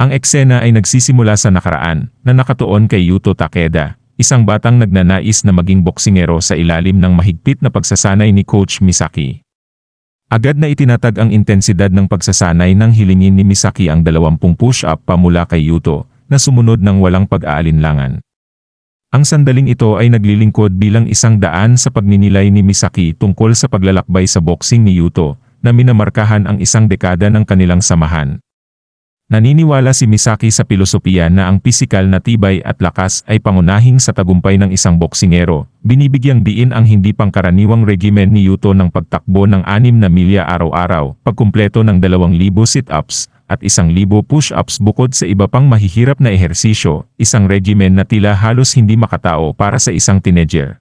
Ang eksena ay nagsisimula sa nakaraan, na nakatuon kay Yuto Takeda, isang batang nagnanais na maging boksingero sa ilalim ng mahigpit na pagsasanay ni Coach Misaki. Agad na itinatag ang intensidad ng pagsasanay nang hilingin ni Misaki ang 20 push-up pa mula kay Yuto, na sumunod ng walang pag-aalinlangan. Ang sandaling ito ay naglilingkod bilang isang daan sa pagninilay ni Misaki tungkol sa paglalakbay sa boxing ni Yuto, na minamarkahan ang isang dekada ng kanilang samahan. Naniniwala si Misaki sa pilosopiya na ang pisikal na tibay at lakas ay pangunahing sa tagumpay ng isang boksingero. Binibigyang diin ang hindi pangkaraniwang regimen ni Yuto ng pagtakbo ng 6 na milya araw-araw, pagkumpleto ng 2,000 sit-ups, at 1,000 push-ups bukod sa iba pang mahihirap na ehersisyo, isang regimen na tila halos hindi makatao para sa isang teenager.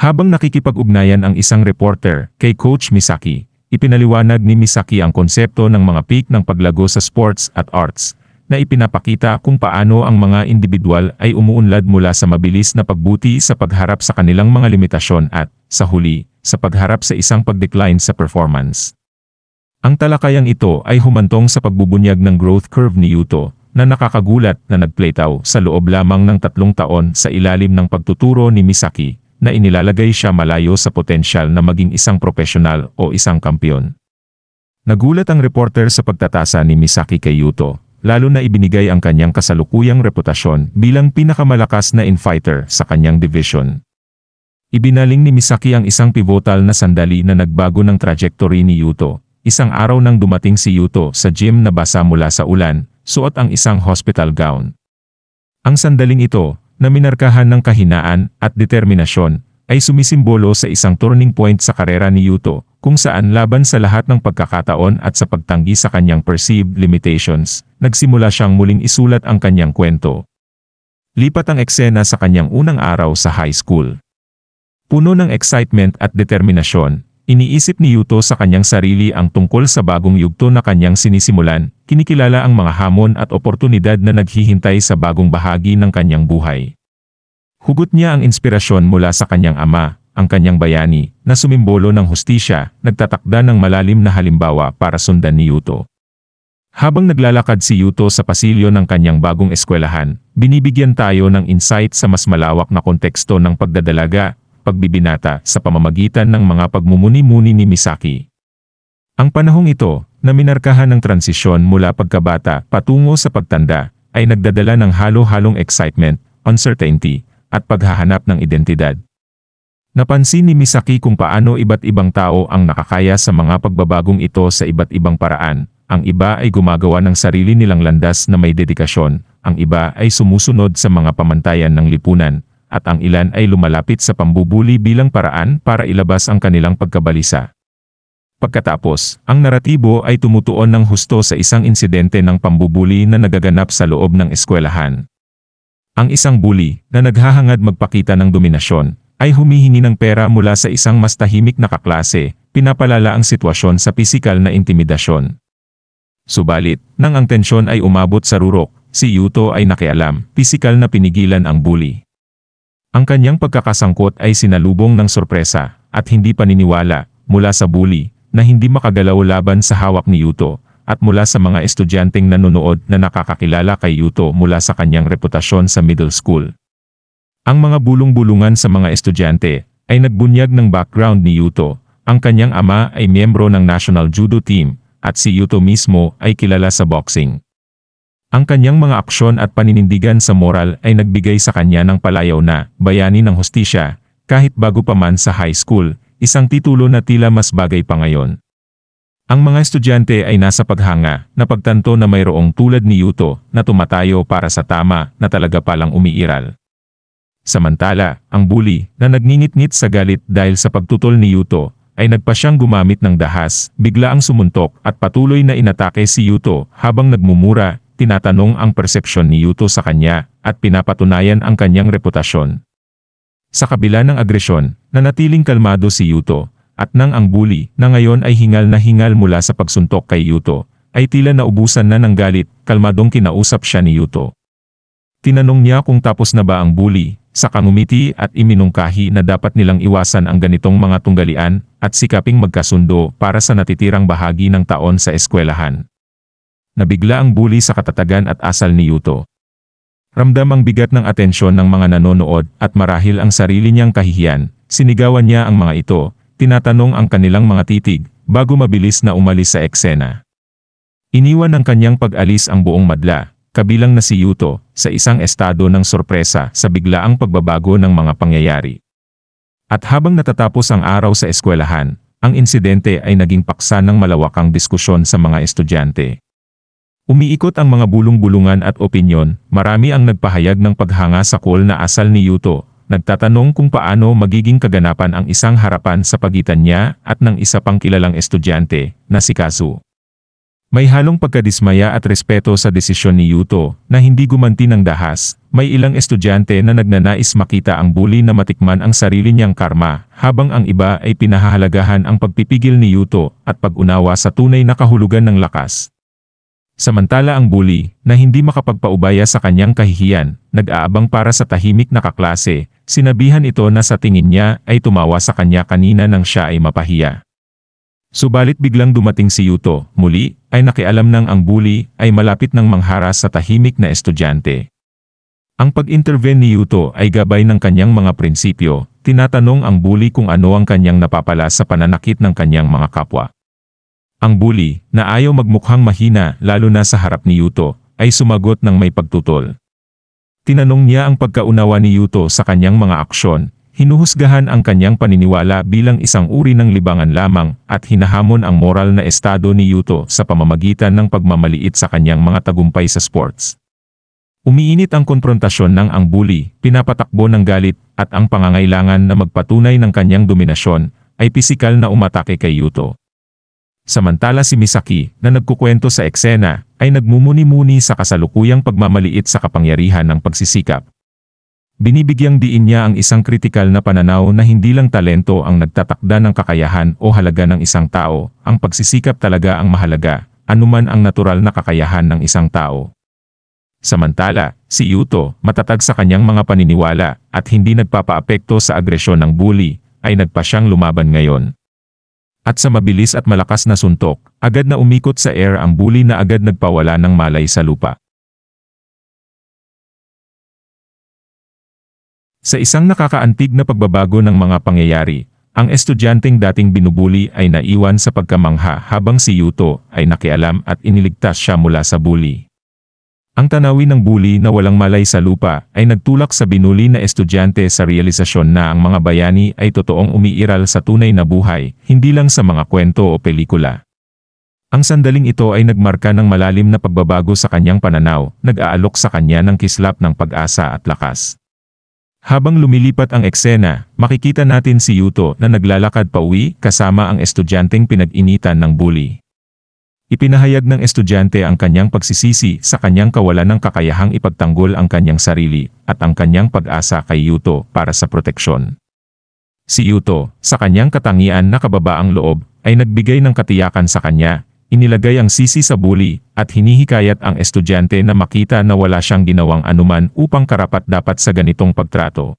Habang nakikipag-ugnayan ang isang reporter kay Coach Misaki, Ipinaliwanag ni Misaki ang konsepto ng mga peak ng paglago sa sports at arts, na ipinapakita kung paano ang mga individual ay umuunlad mula sa mabilis na pagbuti sa pagharap sa kanilang mga limitasyon at, sa huli, sa pagharap sa isang pagdecline sa performance. Ang talakayang ito ay humantong sa pagbubunyag ng growth curve ni Yuto, na nakakagulat na nagplataw sa loob lamang ng tatlong taon sa ilalim ng pagtuturo ni Misaki na inilalagay siya malayo sa potensyal na maging isang profesional o isang kampiyon. Nagulat ang reporter sa pagtatasa ni Misaki kay Yuto, lalo na ibinigay ang kanyang kasalukuyang reputasyon bilang pinakamalakas na infighter sa kanyang division. Ibinaling ni Misaki ang isang pivotal na sandali na nagbago ng trajectory ni Yuto. Isang araw nang dumating si Yuto sa gym na basa mula sa ulan, suot ang isang hospital gown. Ang sandaling ito, na minarkahan ng kahinaan at determinasyon, ay sumisimbolo sa isang turning point sa karera ni Yuto, kung saan laban sa lahat ng pagkakataon at sa pagtanggi sa kanyang perceived limitations, nagsimula siyang muling isulat ang kanyang kwento. Lipat ang eksena sa kanyang unang araw sa high school. Puno ng excitement at determinasyon, Iniisip ni Yuto sa kanyang sarili ang tungkol sa bagong yugto na kanyang sinisimulan, kinikilala ang mga hamon at oportunidad na naghihintay sa bagong bahagi ng kanyang buhay. Hugot niya ang inspirasyon mula sa kanyang ama, ang kanyang bayani, na sumimbolo ng hustisya, nagtatakda ng malalim na halimbawa para sundan ni Yuto. Habang naglalakad si Yuto sa pasilyo ng kanyang bagong eskwelahan, binibigyan tayo ng insight sa mas malawak na konteksto ng pagdadalaga, pagbibinata sa pamamagitan ng mga pagmumuni-muni ni Misaki. Ang panahong ito, na minarkahan ng transisyon mula pagkabata patungo sa pagtanda, ay nagdadala ng halo-halong excitement, uncertainty, at paghahanap ng identidad. Napansin ni Misaki kung paano iba't ibang tao ang nakakaya sa mga pagbabagong ito sa iba't ibang paraan. Ang iba ay gumagawa ng sarili nilang landas na may dedikasyon, ang iba ay sumusunod sa mga pamantayan ng lipunan, at ang ilan ay lumalapit sa pambubuli bilang paraan para ilabas ang kanilang pagkabalisa. Pagkatapos, ang naratibo ay tumutuon ng husto sa isang insidente ng pambubuli na nagaganap sa loob ng eskwelahan. Ang isang bully, na naghahangad magpakita ng dominasyon, ay humihingi ng pera mula sa isang mas tahimik na kaklase, pinapalala ang sitwasyon sa pisikal na intimidasyon. Subalit, nang ang tensyon ay umabot sa rurok, si Yuto ay nakialam, pisikal na pinigilan ang bully. Ang kanyang pagkakasangkot ay sinalubong ng sorpresa, at hindi paniniwala, mula sa bully, na hindi makagalaw laban sa hawak ni Yuto, at mula sa mga estudyanteng nanonood na nakakakilala kay Yuto mula sa kanyang reputasyon sa middle school. Ang mga bulong-bulungan sa mga estudyante ay nagbunyag ng background ni Yuto, ang kanyang ama ay miyembro ng National Judo Team, at si Yuto mismo ay kilala sa boxing. Ang kanyang mga aksyon at paninindigan sa moral ay nagbigay sa kanya ng palayaw na bayani ng hostisya, kahit bago pa man sa high school, isang titulo na tila mas bagay pa ngayon. Ang mga estudyante ay nasa paghanga na pagtanto na mayroong tulad ni Yuto na tumatayo para sa tama na talaga palang umiiral. Samantala, ang bully na nagngingit-ngit sa galit dahil sa pagtutol ni Yuto ay nagpa siyang gumamit ng dahas, bigla ang sumuntok at patuloy na inatake si Yuto habang nagmumura tinatanong ang persepsyon ni Yuto sa kanya, at pinapatunayan ang kanyang reputasyon. Sa kabila ng agresyon, nanatiling kalmado si Yuto, at nang ang bully na ngayon ay hingal na hingal mula sa pagsuntok kay Yuto, ay tila naubusan na ng galit, kalmadong kinausap siya ni Yuto. Tinanong niya kung tapos na ba ang bully, sa kangumiti at iminungkahi na dapat nilang iwasan ang ganitong mga tunggalian at sikaping magkasundo para sa natitirang bahagi ng taon sa eskwelahan nabigla ang bully sa katatagan at asal ni Yuto. Ramdam ang bigat ng atensyon ng mga nanonood at marahil ang sarili niyang kahihiyan, sinigawan niya ang mga ito, tinatanong ang kanilang mga titig, bago mabilis na umalis sa eksena. Iniwan ng kanyang pag-alis ang buong madla, kabilang na si Yuto, sa isang estado ng sorpresa sa biglaang pagbabago ng mga pangyayari. At habang natatapos ang araw sa eskwelahan, ang insidente ay naging paksa ng malawakang diskusyon sa mga estudyante. Umiikot ang mga bulong-bulungan at opinyon, marami ang nagpahayag ng paghanga sa kool na asal ni Yuto, nagtatanong kung paano magiging kaganapan ang isang harapan sa pagitan niya at ng isa pang kilalang estudyante, na si Kazu. May halong pagkadismaya at respeto sa desisyon ni Yuto na hindi gumanti ng dahas. May ilang estudyante na nagnanais makita ang bully na matikman ang sarili niyang karma, habang ang iba ay pinahahalagahan ang pagpipigil ni Yuto at pag-unawa sa tunay na kahulugan ng lakas. Samantala ang bully, na hindi makapagpaubaya sa kanyang kahihiyan, nag-aabang para sa tahimik na kaklase, sinabihan ito na sa tingin niya ay tumawa sa kanya kanina nang siya ay mapahiya. Subalit biglang dumating si Yuto, muli, ay nakialam nang ang bully ay malapit ng mangharas sa tahimik na estudyante. Ang pag-intervene ni Yuto ay gabay ng kanyang mga prinsipyo, tinatanong ang bully kung ano ang kanyang napapala sa pananakit ng kanyang mga kapwa. Ang bully, na ayaw magmukhang mahina lalo na sa harap ni Yuto, ay sumagot ng may pagtutol. Tinanong niya ang pagkaunawa ni Yuto sa kanyang mga aksyon, hinuhusgahan ang kanyang paniniwala bilang isang uri ng libangan lamang at hinahamon ang moral na estado ni Yuto sa pamamagitan ng pagmamaliit sa kanyang mga tagumpay sa sports. Umiinit ang konfrontasyon ng ang bully, pinapatakbo ng galit at ang pangangailangan na magpatunay ng kanyang dominasyon ay pisikal na umatake kay Yuto. Samantala si Misaki, na nagkukwento sa eksena, ay nagmumuni-muni sa kasalukuyang pagmamaliit sa kapangyarihan ng pagsisikap. Binibigyang diin niya ang isang kritikal na pananaw na hindi lang talento ang nagtatakda ng kakayahan o halaga ng isang tao, ang pagsisikap talaga ang mahalaga, anuman ang natural na kakayahan ng isang tao. Samantala, si Yuto, matatag sa kanyang mga paniniwala at hindi nagpapaapekto sa agresyon ng bully, ay nagpa siyang lumaban ngayon. At sa mabilis at malakas na suntok, agad na umikot sa air ang bully na agad nagpawala ng malay sa lupa. Sa isang nakakaantig na pagbabago ng mga pangyayari, ang estudyanteng dating binubuli ay naiwan sa pagkamangha habang si Yuto ay nakialam at iniligtas siya mula sa bully. Ang tanawin ng bully na walang malay sa lupa ay nagtulak sa binuli na estudyante sa realisasyon na ang mga bayani ay totoong umiiral sa tunay na buhay, hindi lang sa mga kwento o pelikula. Ang sandaling ito ay nagmarka ng malalim na pagbabago sa kanyang pananaw, nag-aalok sa kanya ng kislap ng pag-asa at lakas. Habang lumilipat ang eksena, makikita natin si Yuto na naglalakad pauwi kasama ang estudyanteng pinag-initan ng bully. Ipinahayag ng estudyante ang kanyang pagsisisi sa kanyang kawalan ng kakayahang ipagtanggol ang kanyang sarili at ang kanyang pag-asa kay Yuto para sa proteksyon. Si Yuto, sa kanyang katangian na kababaang loob, ay nagbigay ng katiyakan sa kanya, inilagay ang sisi sa buli, at hinihikayat ang estudyante na makita na wala siyang ginawang anuman upang karapat dapat sa ganitong pagtrato.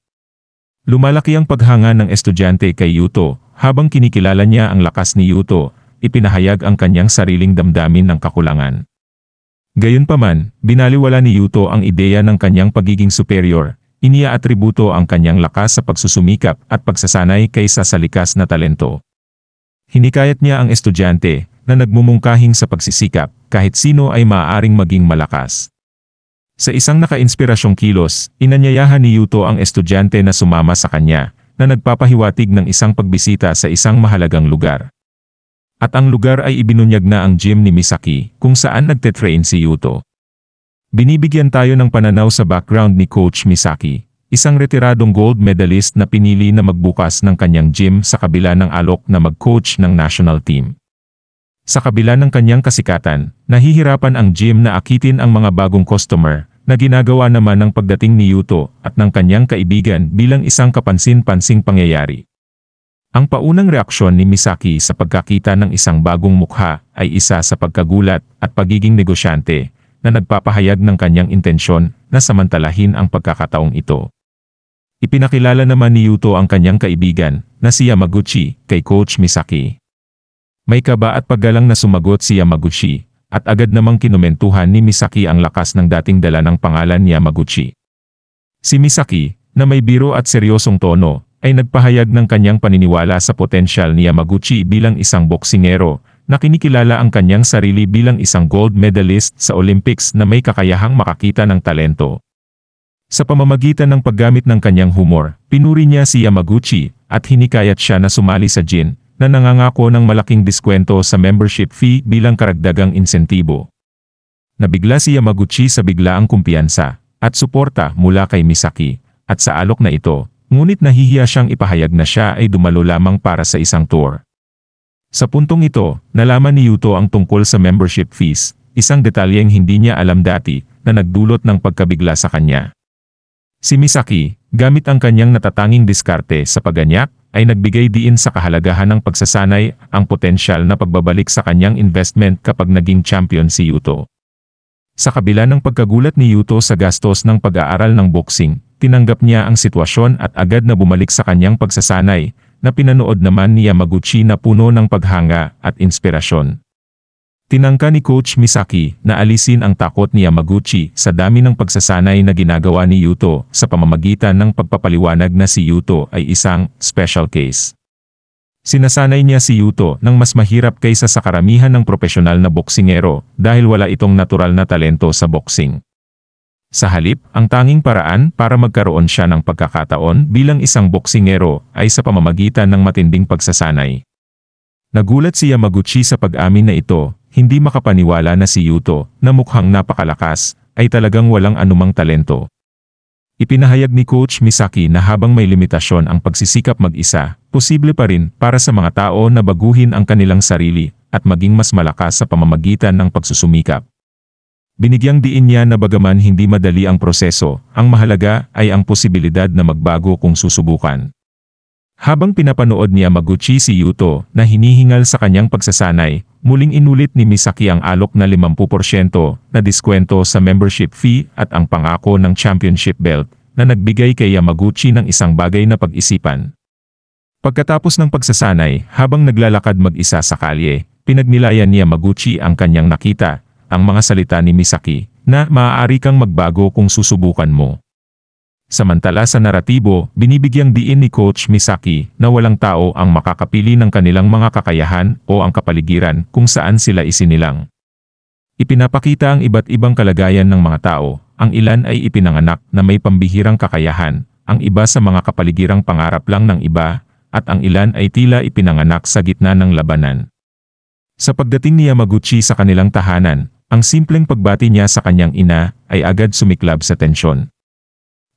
Lumalaki ang paghanga ng estudyante kay Yuto, habang kinikilala niya ang lakas ni Yuto, ipinahayag ang kanyang sariling damdamin ng kakulangan. Gayunpaman, binaliwala ni Yuto ang ideya ng kanyang pagiging superior, iniaatributo ang kanyang lakas sa pagsusumikap at pagsasanay kaysa sa likas na talento. Hinikayat niya ang estudyante na nagmumungkahing sa pagsisikap kahit sino ay maaaring maging malakas. Sa isang nakainspirasyong kilos, inanyayahan ni Yuto ang estudyante na sumama sa kanya, na nagpapahiwatig ng isang pagbisita sa isang mahalagang lugar. At ang lugar ay ibinunyag na ang gym ni Misaki, kung saan nagtetrain si Yuto. Binibigyan tayo ng pananaw sa background ni Coach Misaki, isang retiradong gold medalist na pinili na magbukas ng kanyang gym sa kabila ng alok na mag-coach ng national team. Sa kabila ng kanyang kasikatan, nahihirapan ang gym na akitin ang mga bagong customer na ginagawa naman ng pagdating ni Yuto at ng kanyang kaibigan bilang isang kapansin-pansing pangyayari. Ang paunang reaksyon ni Misaki sa pagkakita ng isang bagong mukha ay isa sa pagkagulat at pagiging negosyante na nagpapahayag ng kanyang intensyon na samantalahin ang pagkakataong ito. Ipinakilala naman ni Yuto ang kanyang kaibigan na si Yamaguchi kay Coach Misaki. May kaba at paggalang na sumagot si Yamaguchi at agad namang kinumentuhan ni Misaki ang lakas ng dating dala ng pangalan ni Yamaguchi. Si Misaki, na may biro at seryosong tono, ay nagpahayag ng kanyang paniniwala sa potensyal ni Yamaguchi bilang isang boksingero, na kinikilala ang kanyang sarili bilang isang gold medalist sa Olympics na may kakayahang makakita ng talento. Sa pamamagitan ng paggamit ng kanyang humor, pinuri niya si Yamaguchi at hinikayat siya na sumali sa gin na nangangako ng malaking diskwento sa membership fee bilang karagdagang insentibo. Nabigla si Yamaguchi sa biglaang kumpiyansa at suporta mula kay Misaki at sa alok na ito, Ngunit nahihiya siyang ipahayag na siya ay dumalo lamang para sa isang tour. Sa puntong ito, nalaman ni Yuto ang tungkol sa membership fees, isang detalyeng hindi niya alam dati, na nagdulot ng pagkabigla sa kanya. Si Misaki, gamit ang kanyang natatanging diskarte sa paganyak, ay nagbigay diin sa kahalagahan ng pagsasanay ang potensyal na pagbabalik sa kanyang investment kapag naging champion si Yuto. Sa kabila ng pagkagulat ni Yuto sa gastos ng pag-aaral ng boxing, tinanggap niya ang sitwasyon at agad na bumalik sa kanyang pagsasanay, na pinanood naman ni Yamaguchi na puno ng paghanga at inspirasyon. Tinangka ni Coach Misaki na alisin ang takot ni Yamaguchi sa dami ng pagsasanay na ginagawa ni Yuto sa pamamagitan ng pagpapaliwanag na si Yuto ay isang special case. Sinasanay niya si Yuto ng mas mahirap kaysa sa karamihan ng profesional na boksingero dahil wala itong natural na talento sa boxing. Sa halip, ang tanging paraan para magkaroon siya ng pagkakataon bilang isang boksingero ay sa pamamagitan ng matinding pagsasanay. Nagulat si Yamaguchi sa pag-amin na ito, hindi makapaniwala na si Yuto, na mukhang napakalakas, ay talagang walang anumang talento. Ipinahayag ni Coach Misaki na habang may limitasyon ang pagsisikap mag-isa, posible pa rin para sa mga tao na baguhin ang kanilang sarili at maging mas malakas sa pamamagitan ng pagsusumikap. Binigyang diin niya na bagaman hindi madali ang proseso, ang mahalaga ay ang posibilidad na magbago kung susubukan. Habang pinapanood niya Maguchi si Yuto na hinihingal sa kanyang pagsasanay, muling inulit ni Misaki ang alok na 50% na diskwento sa membership fee at ang pangako ng championship belt na nagbigay kay Yamaguchi ng isang bagay na pag-isipan. Pagkatapos ng pagsasanay, habang naglalakad mag-isa sa kalye, pinagnilayan niya Maguchi ang kanyang nakita, ang mga salita ni Misaki, na maaari kang magbago kung susubukan mo. Samantala sa naratibo, binibigyang diin ni Coach Misaki na walang tao ang makakapili ng kanilang mga kakayahan o ang kapaligiran kung saan sila isinilang. Ipinapakita ang iba't ibang kalagayan ng mga tao, ang ilan ay ipinanganak na may pambihirang kakayahan, ang iba sa mga kapaligirang pangarap lang ng iba at ang ilan ay tila ipinanganak sa gitna ng labanan. Sa pagdating ni Yamaguchi sa kanilang tahanan, ang simpleng pagbati niya sa kanyang ina ay agad sumiklab sa tensyon.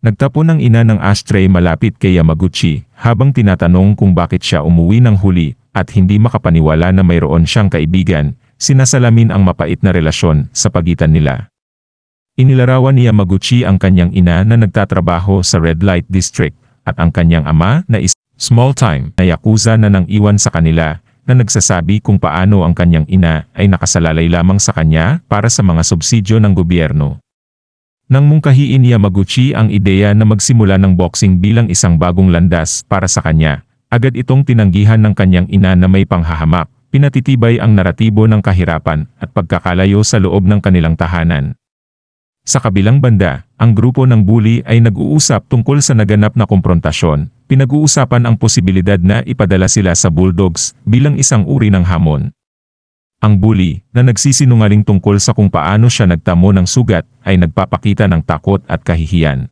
Nagtapon ang ina ng ashtray malapit kay Yamaguchi habang tinatanong kung bakit siya umuwi ng huli at hindi makapaniwala na mayroon siyang kaibigan, sinasalamin ang mapait na relasyon sa pagitan nila. Inilarawan ni Yamaguchi ang kanyang ina na nagtatrabaho sa Red Light District at ang kanyang ama na isa Small time na yakuza na nang iwan sa kanila na nagsasabi kung paano ang kanyang ina ay nakasalalay lamang sa kanya para sa mga subsidyo ng gobyerno. Nang mungkahiin ni Yamaguchi ang ideya na magsimula ng boxing bilang isang bagong landas para sa kanya, agad itong tinanggihan ng kanyang ina na may panghahamak, pinatitibay ang naratibo ng kahirapan at pagkakalayo sa loob ng kanilang tahanan. Sa kabilang banda, ang grupo ng bully ay nag-uusap tungkol sa naganap na komprontasyon pinag-uusapan ang posibilidad na ipadala sila sa Bulldogs bilang isang uri ng hamon. Ang bully, na nagsisinungaling tungkol sa kung paano siya nagtamo ng sugat, ay nagpapakita ng takot at kahihiyan.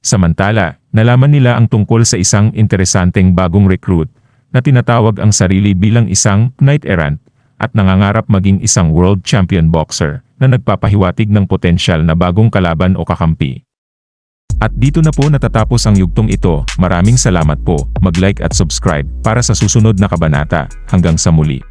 Samantala, nalaman nila ang tungkol sa isang interesanteng bagong recruit, na tinatawag ang sarili bilang isang knight errant, at nangangarap maging isang world champion boxer, na nagpapahiwatig ng potensyal na bagong kalaban o kakampi. At dito na po natatapos ang yugtong ito, maraming salamat po, mag-like at subscribe, para sa susunod na kabanata, hanggang sa muli.